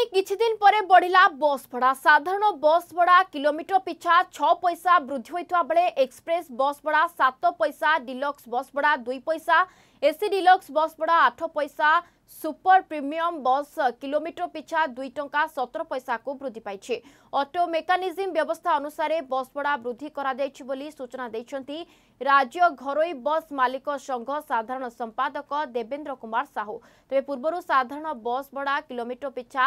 ପୁଣି କିଛିଦିନ ପରେ ବଢ଼ିଲା ବସ୍ ଭଡ଼ା ସାଧାରଣ ବସ୍ ଭଡ଼ା କିଲୋମିଟର ପିଛା ଛଅ ପଇସା ବୃଦ୍ଧି ହୋଇଥିବା ବେଳେ ଏକ୍ସପ୍ରେସ୍ ବସ୍ ଭଡ଼ା ସାତ ପଇସା ଡିଲକ୍ସ ବସ୍ ଭଡ଼ା ଦୁଇ ପଇସା ଏସି ଡିଲକ୍ସ ବସ୍ ଭଡ଼ା ଆଠ ପଇସା সুপর প্রিমিয়ম বস কিলোমিটর পিছা দুই টঙ্কা সতের পয়সাকু বৃদ্ধি পাইছে অটো মেকানিজম ব্যবস্থা অনুসারে বস ভড়া বৃদ্ধি করা বলে সূচনা দিয়েছেন রাজ্য ঘরোই বস মালিক সংঘ সাধারণ সম্পাদক দেবেন্দ্র কুমার সাহু তবে পূর্বর সাধারণ বস ভড়া কিলোমিটর পিছা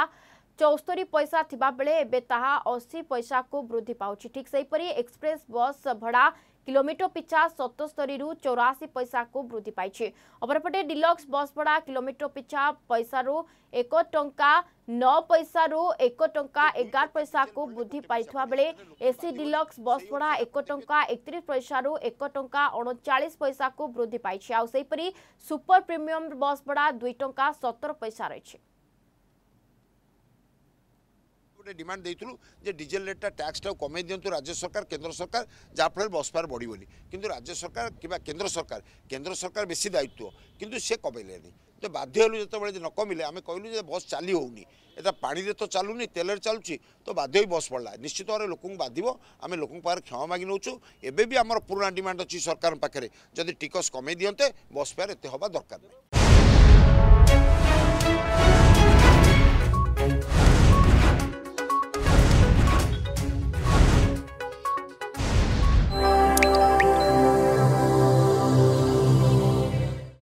চৌস্তরি পয়সা থাকবে এবে তাহা অশী পয়সাকু বৃদ্ধি পাচ্ছে ঠিক সেইপরি এক্সপ্রেস বস ভড়া કિલોમીટર ପିଛା ସତସ୍ତରୀରୁ ଚଉରାଅଶୀ ପଇସାକୁ ବୃଦ୍ଧି ପାଇଛି ଅପରପଟେ ଡିଲକ୍ସ ବସ୍ ଭଡ଼ା କିଲୋମିଟର ପିଛା ପଇସାରୁ ଏକ ଟଙ୍କା ନଅ ପଇସାରୁ ଏକ ଟଙ୍କା ଏଗାର ପଇସାକୁ ବୃଦ୍ଧି ପାଇଥିବା ବେଳେ ଏସି ଡିଲକ୍ସ ବସ୍ ଭଡ଼ା ଏକ ଟଙ୍କା ଏକତିରିଶ ପଇସାରୁ ଏକ ଟଙ୍କା ଅଣଚାଳିଶ ପଇସାକୁ ବୃଦ୍ଧି ପାଇଛି ଆଉ ସେହିପରି ସୁପର ପ୍ରିମିୟମ ବସ୍ ଭଡ଼ା ଦୁଇ ଟଙ୍କା ସତର ପଇସା ରହିଛି ଗୋଟେ ଡିମାଣ୍ଡ ଦେଇଥିଲୁ ଯେ ଡିଜେଲ ରେଟ୍ଟା ଟ୍ୟାକ୍ସଟାକୁ କମେଇ ଦିଅନ୍ତୁ ରାଜ୍ୟ ସରକାର କେନ୍ଦ୍ର ସରକାର ଯାହାଫଳରେ ବସପାର ବଢ଼ିବନି କିନ୍ତୁ ରାଜ୍ୟ ସରକାର କିମ୍ବା କେନ୍ଦ୍ର ସରକାର କେନ୍ଦ୍ର ସରକାର ବେଶୀ ଦାୟିତ୍ୱ କିନ୍ତୁ ସେ କମେଇଲେନି ତ ବାଧ୍ୟ ହେଲୁ ଯେତେବେଳେ ନ କମିଲେ ଆମେ କହିଲୁ ଯେ ବସ୍ ଚାଲି ହେଉନି ଏଟା ପାଣିରେ ତ ଚାଲୁନି ତେଲରେ ଚାଲୁଛି ତ ବାଧ୍ୟ ହୋଇ ବସ୍ ପଡ଼ିଲା ନିଶ୍ଚିତ ଭାବରେ ଲୋକଙ୍କୁ ବାଧିବ ଆମେ ଲୋକଙ୍କ ପାଖରେ କ୍ଷମା ମାଗି ନେଉଛୁ ଏବେ ବି ଆମର ପୁରୁଣା ଡିମାଣ୍ଡ ଅଛି ସରକାରଙ୍କ ପାଖରେ ଯଦି ଟିକସ କମେଇ ଦିଅନ୍ତେ ବସ୍ ଫେୟାର ଏତେ ହେବା ଦରକାର ନାହିଁ